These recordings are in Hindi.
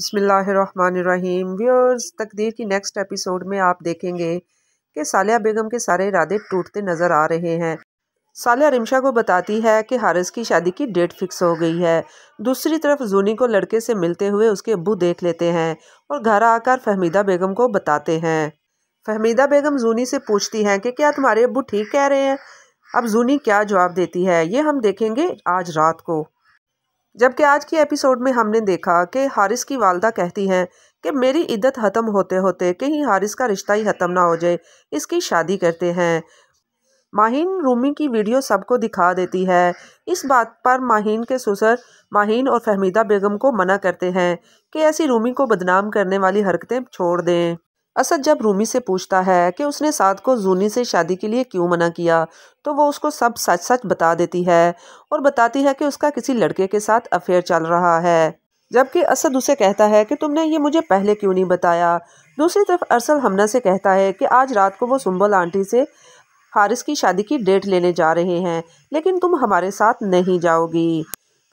बसमीम व्यूअर्स तकदीर की नेक्स्ट एपिसोड में आप देखेंगे कि सालिया बेगम के सारे इरादे टूटते नज़र आ रहे हैं सालिया रिमशा को बताती है कि हारिस की शादी की डेट फिक्स हो गई है दूसरी तरफ जूनी को लड़के से मिलते हुए उसके अबू देख लेते हैं और घर आकर फहमीदा बेगम को बताते हैं फहमीदा बेगम जूनी से पूछती हैं कि क्या तुम्हारे अबू ठीक कह रहे हैं अब जूनी क्या जवाब देती है ये हम देखेंगे आज रात को जबकि आज की एपिसोड में हमने देखा कि हारिस की वालदा कहती हैं कि मेरी इद्दत ख़त्म होते होते कहीं हारिस का रिश्ता ही ख़त्म ना हो जाए इसकी शादी करते हैं माहीन रूमी की वीडियो सबको दिखा देती है इस बात पर माहीन के ससुर माहिन और फहमीदा बेगम को मना करते हैं कि ऐसी रूमी को बदनाम करने वाली हरकतें छोड़ दें असद जब रूमी से पूछता है कि उसने साद को जूनी से शादी के लिए क्यों मना किया तो वो उसको सब सच सच बता देती है और बताती है कि उसका किसी लड़के के साथ अफेयर चल रहा है जबकि असद उसे कहता है कि तुमने ये मुझे पहले क्यों नहीं बताया दूसरी तरफ अरसल हमना से कहता है कि आज रात को वो सुम्बल आंटी से हारिस की शादी की डेट लेने जा रहे हैं लेकिन तुम हमारे साथ नहीं जाओगी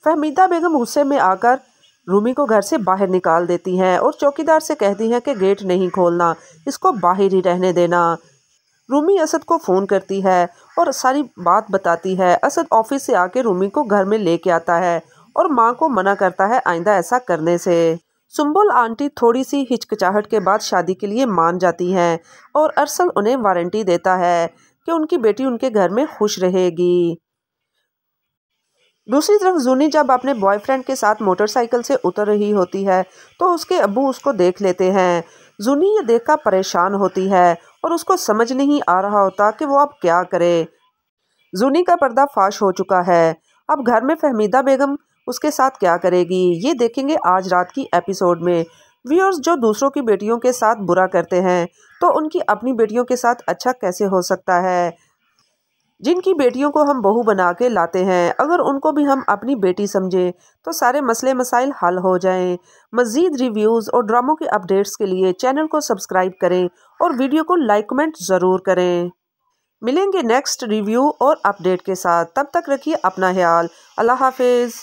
फहमीदा बेगम गुस्से में आकर रूमी को घर से बाहर निकाल देती हैं और चौकीदार से कहती हैं कि गेट नहीं खोलना इसको बाहर ही रहने देना रूमी असद को फ़ोन करती है और सारी बात बताती है असद ऑफिस से आके रूमी को घर में लेके आता है और माँ को मना करता है आइंदा ऐसा करने से सुम्बुल आंटी थोड़ी सी हिचकिचाहट के बाद शादी के लिए मान जाती हैं और अरसल उन्हें वारंटी देता है कि उनकी बेटी उनके घर में खुश रहेगी दूसरी तरफ जूनी जब अपने बॉयफ्रेंड के साथ मोटरसाइकिल से उतर रही होती है तो उसके अबू उसको देख लेते हैं जूनी ये देखकर परेशान होती है और उसको समझ नहीं आ रहा होता कि वो अब क्या करे जूनी का पर्दा फाश हो चुका है अब घर में फहमीदा बेगम उसके साथ क्या करेगी ये देखेंगे आज रात की एपिसोड में व्यूअर्स जो दूसरों की बेटियों के साथ बुरा करते हैं तो उनकी अपनी बेटियों के साथ अच्छा कैसे हो सकता है जिनकी बेटियों को हम बहू बना के लाते हैं अगर उनको भी हम अपनी बेटी समझें तो सारे मसले मसाइल हल हो जाएं। मज़ीद रिव्यूज़ और ड्रामों के अपडेट्स के लिए चैनल को सब्सक्राइब करें और वीडियो को लाइक कमेंट ज़रूर करें मिलेंगे नेक्स्ट रिव्यू और अपडेट के साथ तब तक रखिए अपना ख्याल अल्लाह हाफिज़